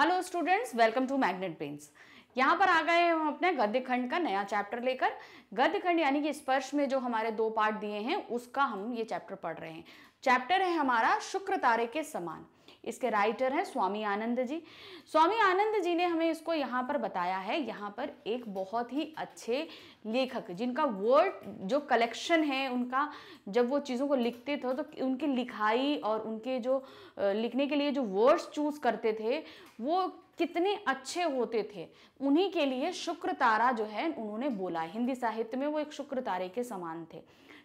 hello students welcome to Magnet Brains यहाँ पर आ गए हम अपने गद्य खंड का नया चैप्टर लेकर गद्य खंड यानी कि स्पर्श में जो हमारे दो पार्ट दिए हैं उसका हम ये चैप्टर पढ़ रहे हैं चैप्टर है हमारा शुक्र तारे के समान इसके राइटर हैं स्वामी आनंद जी स्वामी आनंद जी ने हमें इसको यहाँ पर बताया है यहाँ पर एक बहुत ही अच्छे लेखक जिनका वर्ड जो कलेक्शन है उनका जब वो चीज़ों को लिखते थे तो उनकी लिखाई और उनके जो लिखने के लिए जो वर्ड्स चूज़ करते थे वो कितने अच्छे होते थे उन्हीं के लिए शुक्र तारा जो है उन्होंने बोला हिंदी साहित्य में वो एक शुक्र तारे के समान थे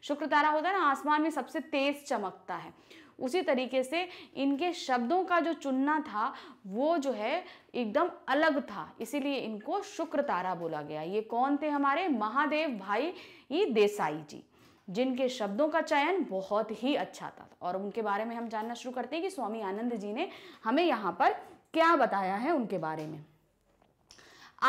शुक्र तारा होता है ना आसमान में सबसे तेज चमकता है उसी तरीके से इनके शब्दों का जो चुनना था वो जो है एकदम अलग था इसीलिए इनको शुक्र तारा बोला गया ये कौन थे हमारे महादेव भाई ये देसाई जी जिनके शब्दों का चयन बहुत ही अच्छा था और उनके बारे में हम जानना शुरू करते हैं कि स्वामी आनंद जी ने हमें यहाँ पर क्या बताया है उनके बारे में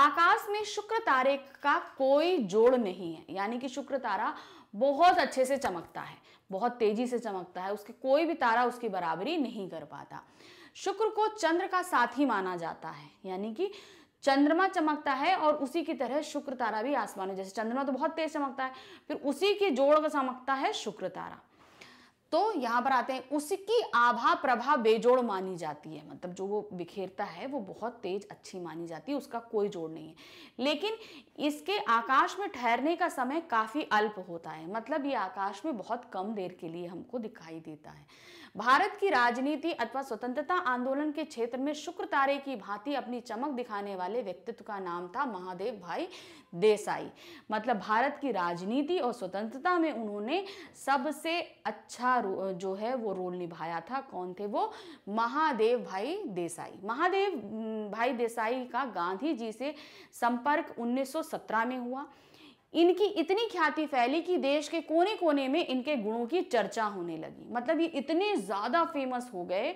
आकाश में शुक्र तारे का कोई जोड़ नहीं है यानी कि शुक्र तारा बहुत अच्छे से चमकता है बहुत तेजी से चमकता है उसके कोई भी तारा उसकी बराबरी नहीं कर पाता शुक्र को चंद्र का साथी माना जाता है यानी कि चंद्रमा चमकता है और उसी की तरह शुक्र तारा भी आसमान है जैसे चंद्रमा तो बहुत तेज चमकता है फिर उसी की जोड़ का चमकता है शुक्र तारा तो यहाँ पर आते हैं उसकी आभा प्रभा बेजोड़ मानी जाती है मतलब जो वो बिखेरता है वो बहुत तेज अच्छी मानी जाती है उसका कोई जोड़ नहीं है लेकिन इसके आकाश में ठहरने का समय काफ़ी अल्प होता है मतलब ये आकाश में बहुत कम देर के लिए हमको दिखाई देता है भारत की राजनीति अथवा स्वतंत्रता आंदोलन के क्षेत्र में शुक्र तारे की भांति अपनी चमक दिखाने वाले व्यक्तित्व का नाम था महादेव भाई देसाई मतलब भारत की राजनीति और स्वतंत्रता में उन्होंने सबसे अच्छा जो है वो रोल निभाया था कौन थे वो महादेव भाई देसाई महादेव भाई देसाई का गांधी जी से संपर्क 1917 में हुआ इनकी इतनी ख्याति फैली कि देश के कोने कोने में इनके गुणों की चर्चा होने लगी मतलब ये इतने ज़्यादा फेमस हो गए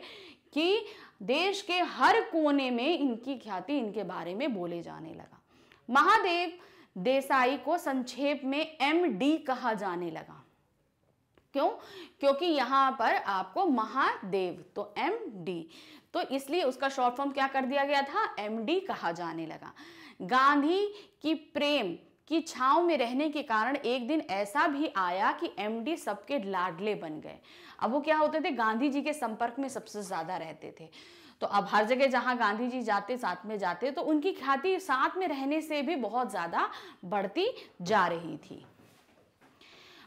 कि देश के हर कोने में इनकी ख्याति इनके बारे में बोले जाने लगा महादेव देसाई को संक्षेप में एम डी कहा जाने लगा क्यों क्योंकि यहां पर आपको महादेव तो एम डी तो इसलिए उसका शॉर्ट फॉर्म क्या कर दिया गया था एम डी कहा जाने लगा गांधी की प्रेम कि छाव में रहने के कारण एक दिन ऐसा भी आया कि एमडी सबके लाडले बन गए अब वो क्या होते थे गांधी जी के संपर्क में सबसे ज़्यादा रहते थे तो अब हर जगह जहां गांधी जी जाते साथ में जाते तो उनकी ख्याति साथ में रहने से भी बहुत ज़्यादा बढ़ती जा रही थी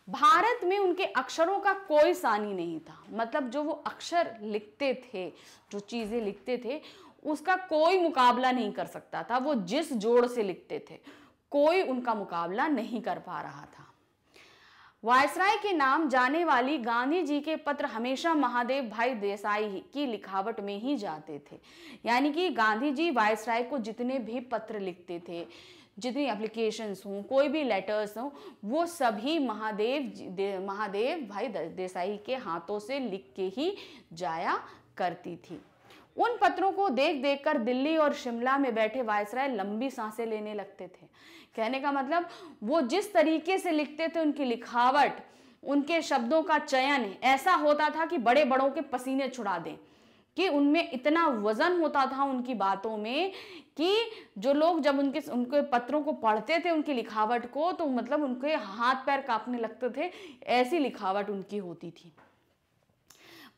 भारत में उनके अक्षरों का कोई सानी नहीं था मतलब जो वो अक्षर लिखते थे जो चीज़ें लिखते थे उसका कोई मुकाबला नहीं कर सकता था वो जिस जोड़ से लिखते थे कोई उनका मुकाबला नहीं कर पा रहा था वायसराय के नाम जाने वाली गांधी जी के पत्र हमेशा महादेव भाई देसाई की लिखावट में ही जाते थे यानी कि गांधी जी वायसराय को जितने भी पत्र लिखते थे जितनी एप्लीकेशंस हों कोई भी लेटर्स हों वो सभी महादेव दे, महादेव भाई देसाई के हाथों से लिख के ही जाया करती थी उन पत्रों को देख देख कर दिल्ली और शिमला में बैठे वायसराय लंबी सांसें लेने लगते थे कहने का मतलब वो जिस तरीके से लिखते थे उनकी लिखावट उनके शब्दों का चयन ऐसा होता था कि बड़े बड़ों के पसीने छुड़ा दें कि उनमें इतना वजन होता था उनकी बातों में कि जो लोग जब उनके उनके पत्रों को पढ़ते थे उनकी लिखावट को तो मतलब उनके हाथ पैर कांपने लगते थे ऐसी लिखावट उनकी होती थी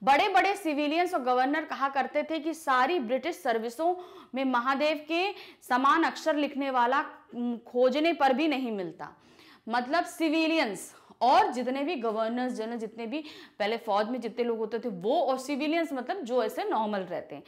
बड़े बड़े सिविलियंस और गवर्नर कहा करते थे कि सारी ब्रिटिश सर्विसों में महादेव के समान अक्षर लिखने वाला खोजने पर भी नहीं मिलता मतलब सिविलियंस और जितने भी गवर्नर्स जनरल जितने भी पहले फौज में जितने लोग होते थे वो और सिविलियंस मतलब जो ऐसे नॉर्मल रहते हैं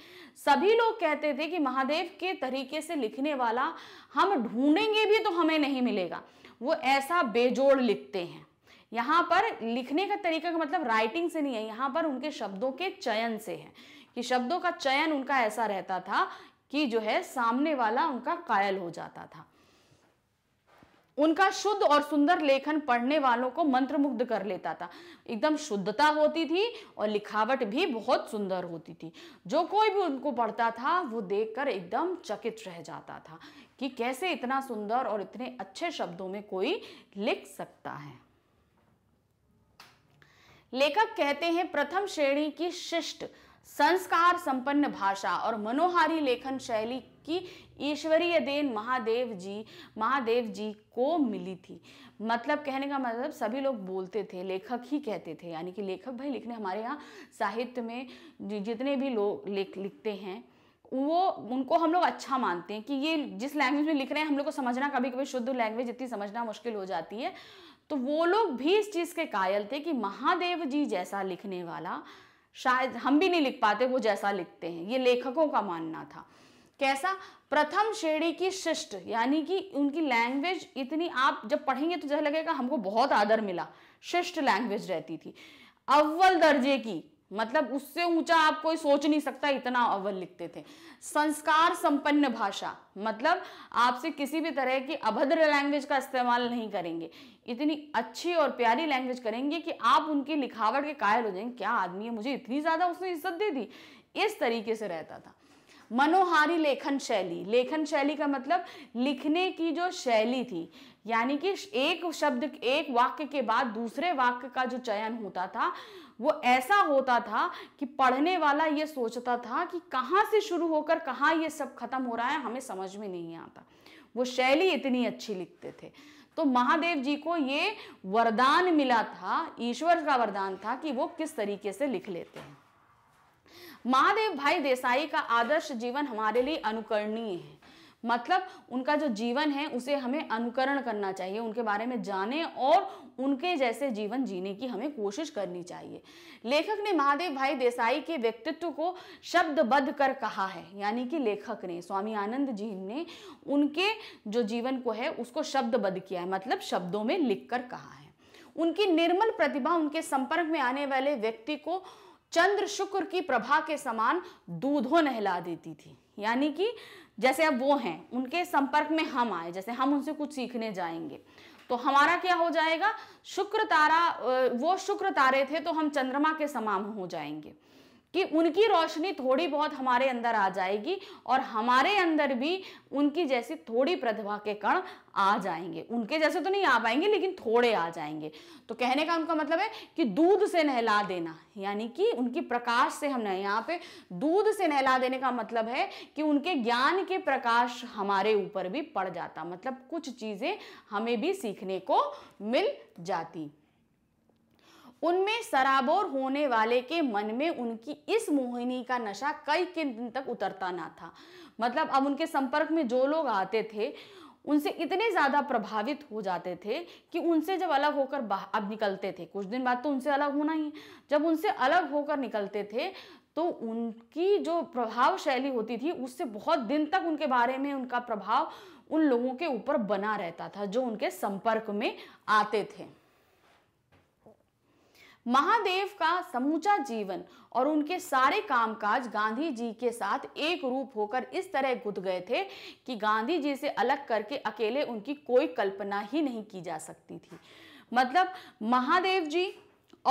सभी लोग कहते थे कि महादेव के तरीके से लिखने वाला हम ढूंढेंगे भी तो हमें नहीं मिलेगा वो ऐसा बेजोड़ लिखते हैं यहाँ पर लिखने का तरीका का मतलब राइटिंग से नहीं है यहाँ पर उनके शब्दों के चयन से है कि शब्दों का चयन उनका ऐसा रहता था कि जो है सामने वाला उनका कायल हो जाता था उनका शुद्ध और सुंदर लेखन पढ़ने वालों को मंत्रमुग्ध कर लेता था एकदम शुद्धता होती थी और लिखावट भी बहुत सुंदर होती थी जो कोई भी उनको पढ़ता था वो देखकर एकदम चकित रह जाता था कि कैसे इतना सुंदर और इतने अच्छे शब्दों में कोई लिख सकता है लेखक कहते हैं प्रथम श्रेणी की शिष्ट संस्कार संपन्न भाषा और मनोहारी लेखन शैली की ईश्वरीय देन महादेव जी महादेव जी को मिली थी मतलब कहने का मतलब सभी लोग बोलते थे लेखक ही कहते थे यानी कि लेखक भाई लिखने हमारे यहाँ साहित्य में जितने भी लोग लेख लिखते हैं वो उनको हम लोग अच्छा मानते हैं कि ये जिस लैंग्वेज में लिख रहे हैं हम लोग को समझना कभी कभी शुद्ध लैंग्वेज इतनी समझना मुश्किल हो जाती है तो वो लोग भी इस चीज़ के कायल थे कि महादेव जी जैसा लिखने वाला शायद हम भी नहीं लिख पाते वो जैसा लिखते हैं ये लेखकों का मानना था कैसा प्रथम श्रेणी की शिष्ट यानी कि उनकी लैंग्वेज इतनी आप जब पढ़ेंगे तो जैसा लगेगा हमको बहुत आदर मिला शिष्ट लैंग्वेज रहती थी अव्वल दर्जे की मतलब उससे ऊंचा आप कोई सोच नहीं सकता इतना अव्वल लिखते थे संस्कार संपन्न भाषा मतलब आपसे किसी भी तरह की अभद्र लैंग्वेज का इस्तेमाल नहीं करेंगे इतनी अच्छी और प्यारी लैंग्वेज करेंगे कि आप उनकी लिखावट के कायल हो जाएंगे क्या आदमी है मुझे इतनी ज़्यादा उसने इज्जत दे दी इस तरीके से रहता था मनोहारी लेखन शैली लेखन शैली का मतलब लिखने की जो शैली थी यानी कि एक शब्द एक वाक्य के बाद दूसरे वाक्य का जो चयन होता था वो ऐसा होता था कि पढ़ने वाला ये सोचता था कि कहाँ से शुरू होकर कहाँ ये सब खत्म हो रहा है हमें समझ में नहीं आता वो शैली इतनी अच्छी लिखते थे तो महादेव जी को ये वरदान मिला था ईश्वर का वरदान था कि वो किस तरीके से लिख लेते हैं महादेव भाई देसाई का आदर्श जीवन हमारे लिए अनुकरणीय है मतलब उनका जो जीवन है उसे हमें अनुकरण करना चाहिए उनके बारे में जाने और उनके जैसे जीवन जीने की हमें कोशिश करनी चाहिए लेखक ने महादेव भाई देसाई के व्यक्तित्व को शब्दबद्ध कर कहा है यानी कि लेखक ने स्वामी आनंद जी ने उनके जो जीवन को है उसको शब्दबद्ध किया है मतलब शब्दों में लिख कर कहा है उनकी निर्मल प्रतिभा उनके संपर्क में आने वाले व्यक्ति को चंद्र शुक्र की प्रभा के समान दूधो नहला देती थी यानी कि जैसे अब वो हैं उनके संपर्क में हम आए जैसे हम उनसे कुछ सीखने जाएंगे तो हमारा क्या हो जाएगा शुक्र तारा वो शुक्र तारे थे तो हम चंद्रमा के समान हो जाएंगे कि उनकी रोशनी थोड़ी बहुत हमारे अंदर आ जाएगी और हमारे अंदर भी उनकी जैसी थोड़ी प्रतिभा के कण आ जाएंगे उनके जैसे तो नहीं आ पाएंगे लेकिन थोड़े आ जाएंगे तो कहने का उनका मतलब है कि दूध से नहला देना यानी कि उनकी प्रकाश से हमने यहाँ पे दूध से नहला देने का मतलब है कि उनके ज्ञान के प्रकाश हमारे ऊपर भी पड़ जाता मतलब कुछ चीज़ें हमें भी सीखने को मिल जाती उनमें शराबोर होने वाले के मन में उनकी इस मोहिनी का नशा कई के दिन तक उतरता ना था मतलब अब उनके संपर्क में जो लोग आते थे उनसे इतने ज़्यादा प्रभावित हो जाते थे कि उनसे जब अलग होकर अब निकलते थे कुछ दिन बाद तो उनसे अलग होना ही जब उनसे अलग होकर निकलते थे तो उनकी जो प्रभाव शैली होती थी उससे बहुत दिन तक उनके बारे में उनका प्रभाव उन लोगों के ऊपर बना रहता था जो उनके संपर्क में आते थे महादेव का समूचा जीवन और उनके सारे कामकाज गांधी जी के साथ एक रूप होकर इस तरह गुद गए थे कि गांधी जी से अलग करके अकेले उनकी कोई कल्पना ही नहीं की जा सकती थी मतलब महादेव जी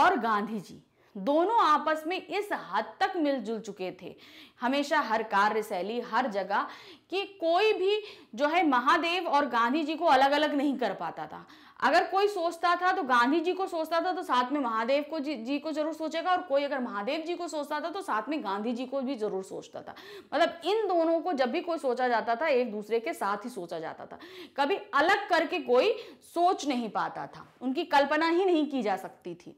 और गांधी जी दोनों आपस में इस हद तक मिलजुल चुके थे हमेशा हर कार्य शैली हर जगह कि कोई भी जो है महादेव और गांधी जी को अलग अलग नहीं कर पाता था अगर कोई सोचता था तो गांधी जी को सोचता था तो साथ में महादेव को जी, जी को जरूर सोचेगा और कोई अगर महादेव जी को सोचता था तो साथ में गांधी जी को भी जरूर सोचता था मतलब इन दोनों को जब भी कोई सोचा जाता था एक दूसरे के साथ ही सोचा जाता था कभी अलग करके कोई सोच नहीं पाता था उनकी कल्पना ही नहीं की जा सकती थी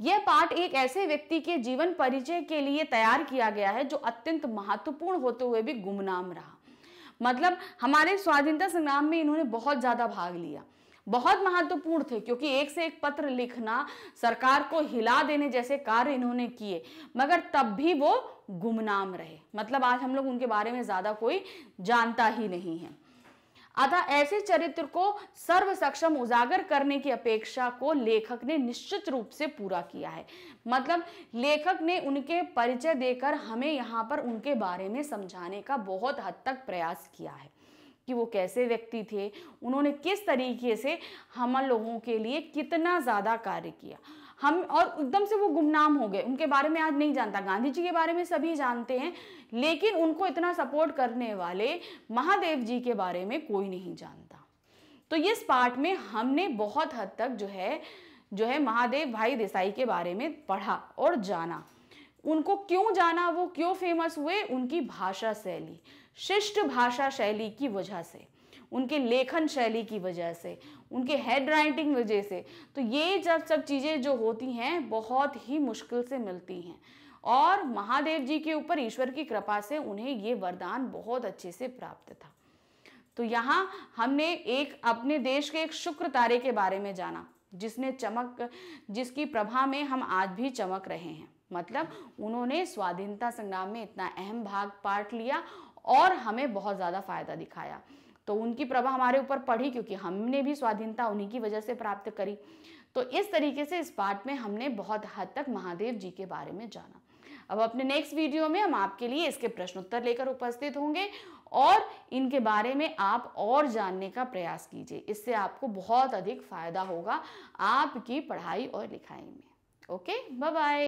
यह पाठ एक ऐसे व्यक्ति के जीवन परिचय के लिए तैयार किया गया है जो अत्यंत महत्वपूर्ण होते हुए भी गुमनाम रहा मतलब हमारे स्वाधीनता संग्राम में इन्होंने बहुत ज़्यादा भाग लिया बहुत महत्वपूर्ण थे क्योंकि एक से एक पत्र लिखना सरकार को हिला देने जैसे कार्य इन्होंने किए मगर तब भी वो गुमनाम रहे मतलब आज हम लोग उनके बारे में ज़्यादा कोई जानता ही नहीं है अतः ऐसे चरित्र को सर्व सक्षम उजागर करने की अपेक्षा को लेखक ने निश्चित रूप से पूरा किया है मतलब लेखक ने उनके परिचय देकर हमें यहाँ पर उनके बारे में समझाने का बहुत हद तक प्रयास किया है कि वो कैसे व्यक्ति थे उन्होंने किस तरीके से हम लोगों के लिए कितना ज़्यादा कार्य किया हम और एकदम से वो गुमनाम हो गए उनके बारे में आज नहीं जानता गांधी जी के बारे में सभी जानते हैं लेकिन उनको इतना सपोर्ट करने वाले महादेव जी के बारे में कोई नहीं जानता तो इस पार्ट में हमने बहुत हद तक जो है जो है महादेव भाई देसाई के बारे में पढ़ा और जाना उनको क्यों जाना वो क्यों फेमस हुए उनकी भाषा शैली शिष्ट भाषा शैली की वजह से उनके लेखन शैली की वजह से उनके हेड राइटिंग वजह से तो ये जब सब चीज़ें जो होती हैं बहुत ही मुश्किल से मिलती हैं और महादेव जी के ऊपर ईश्वर की कृपा से उन्हें ये वरदान बहुत अच्छे से प्राप्त था तो यहाँ हमने एक अपने देश के एक शुक्र तारे के बारे में जाना जिसने चमक जिसकी प्रभा में हम आज भी चमक रहे हैं मतलब उन्होंने स्वाधीनता संग्राम में इतना अहम भाग पार्ट लिया और हमें बहुत ज़्यादा फायदा दिखाया तो उनकी प्रभा हमारे ऊपर पड़ी क्योंकि हमने भी स्वाधीनता उन्हीं की वजह से प्राप्त करी तो इस तरीके से इस पाठ में हमने बहुत हद तक महादेव जी के बारे में जाना अब अपने नेक्स्ट वीडियो में हम आपके लिए इसके प्रश्नोत्तर लेकर उपस्थित होंगे और इनके बारे में आप और जानने का प्रयास कीजिए इससे आपको बहुत अधिक फायदा होगा आपकी पढ़ाई और लिखाई में ओके बाय बाय